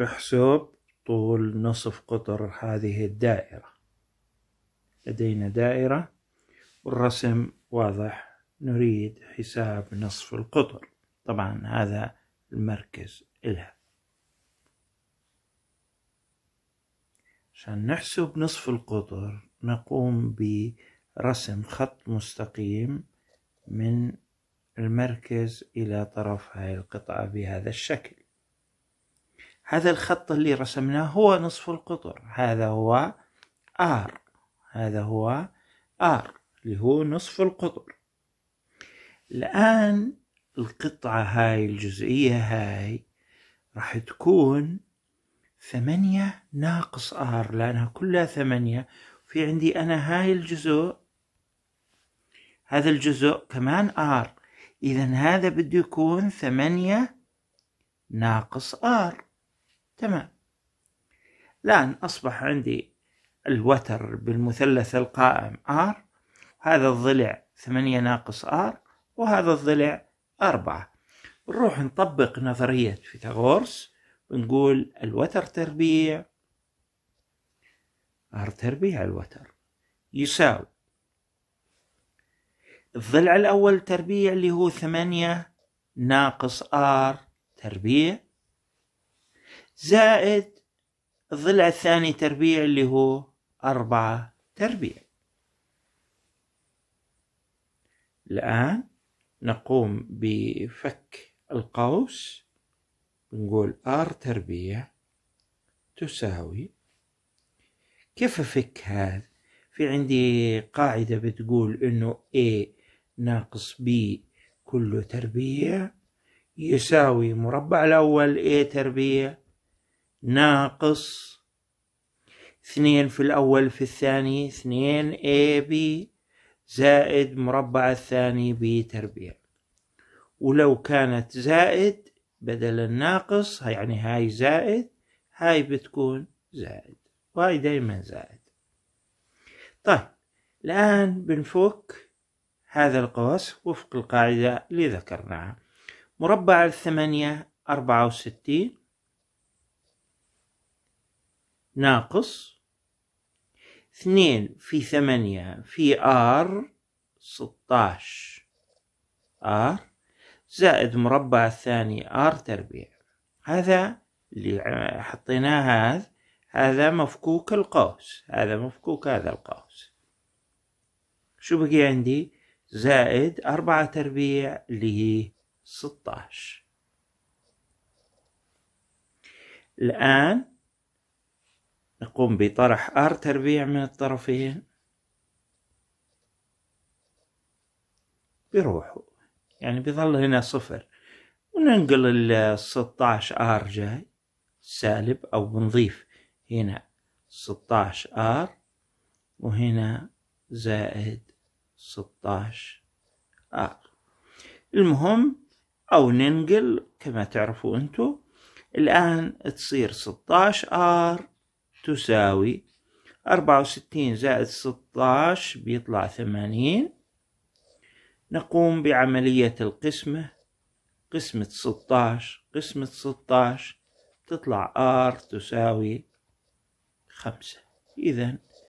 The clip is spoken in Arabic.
احسب طول نصف قطر هذه الدائرة لدينا دائرة والرسم واضح نريد حساب نصف القطر طبعا هذا المركز لها عشان نحسب نصف القطر نقوم برسم خط مستقيم من المركز إلى طرف هاي القطعة بهذا الشكل هذا الخط اللي رسمناه هو نصف القطر هذا هو R هذا هو R اللي هو نصف القطر الآن القطعة هاي الجزئية هاي راح تكون ثمانية ناقص R لأنها كلها ثمانية في عندي أنا هاي الجزء هذا الجزء كمان R إذا هذا بده يكون ثمانية ناقص R تمام الآن أصبح عندي الوتر بالمثلث القائم R هذا الضلع ثمانية ناقص R وهذا الضلع أربعة نروح نطبق نظرية فيثاغورس ونقول الوتر تربيع R تربيع الوتر يساوي الضلع الأول تربيع اللي هو ثمانية ناقص R تربيع زائد الضلع الثاني تربيع اللي هو أربعة تربيع الآن نقوم بفك القوس نقول R تربيع تساوي كيف أفك هذا في عندي قاعدة بتقول إنه A ناقص B كله تربيع يساوي مربع الأول A تربيع ناقص اثنين في الأول في الثاني اثنين اي بي زائد مربع الثاني تربيع ولو كانت زائد بدل الناقص يعني هاي زائد هاي بتكون زائد وهاي دايما زائد طيب الآن بنفك هذا القوس وفق القاعدة اللي ذكرناها مربع الثمانية أربعة وستين ناقص اثنين في ثمانية في ار ستاش ار زائد مربع الثاني ار تربيع هذا اللي حطيناه هذا هذا مفكوك القوس هذا مفكوك هذا القوس شو بقي عندي زائد أربعة تربيع اللي هي ستاش الآن نقوم بطرح ار تربيع من الطرفين بيروحوا يعني بيظل هنا صفر وننقل ال 16 ار جاي سالب او بنضيف هنا 16 ار وهنا زائد 16 ار المهم او ننقل كما تعرفوا أنتم الان تصير 16 ار تساوي أربعة وستين زائد ستاش بيطلع ثمانين نقوم بعملية القسمة قسمة ستاش قسمة ستاش تطلع R تساوي خمسة إذن